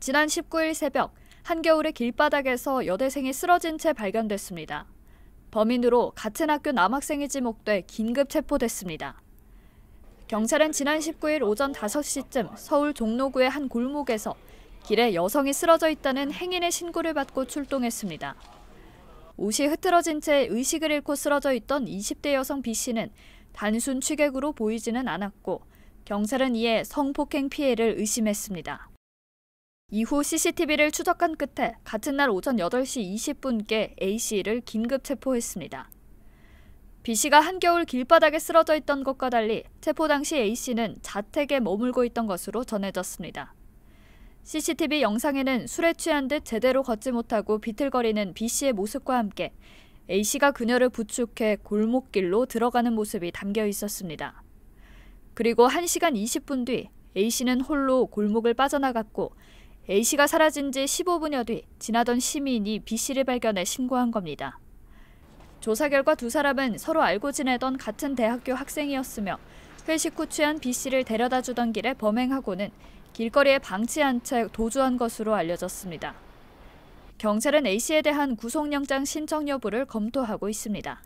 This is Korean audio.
지난 19일 새벽 한겨울의 길바닥에서 여대생이 쓰러진 채 발견됐습니다. 범인으로 같은 학교 남학생이 지목돼 긴급 체포됐습니다. 경찰은 지난 19일 오전 5시쯤 서울 종로구의 한 골목에서 길에 여성이 쓰러져 있다는 행인의 신고를 받고 출동했습니다. 옷이 흐트러진 채 의식을 잃고 쓰러져 있던 20대 여성 B씨는 단순 취객으로 보이지는 않았고 경찰은 이에 성폭행 피해를 의심했습니다. 이후 CCTV를 추적한 끝에 같은 날 오전 8시 20분께 A씨를 긴급 체포했습니다. B씨가 한겨울 길바닥에 쓰러져 있던 것과 달리 체포 당시 A씨는 자택에 머물고 있던 것으로 전해졌습니다. CCTV 영상에는 술에 취한 듯 제대로 걷지 못하고 비틀거리는 B씨의 모습과 함께 A씨가 그녀를 부축해 골목길로 들어가는 모습이 담겨 있었습니다. 그리고 1시간 20분 뒤 A씨는 홀로 골목을 빠져나갔고 A씨가 사라진 지 15분여 뒤 지나던 시민이 B씨를 발견해 신고한 겁니다. 조사 결과 두 사람은 서로 알고 지내던 같은 대학교 학생이었으며 회식 후 취한 B씨를 데려다 주던 길에 범행하고는 길거리에 방치한 채 도주한 것으로 알려졌습니다. 경찰은 A씨에 대한 구속영장 신청 여부를 검토하고 있습니다.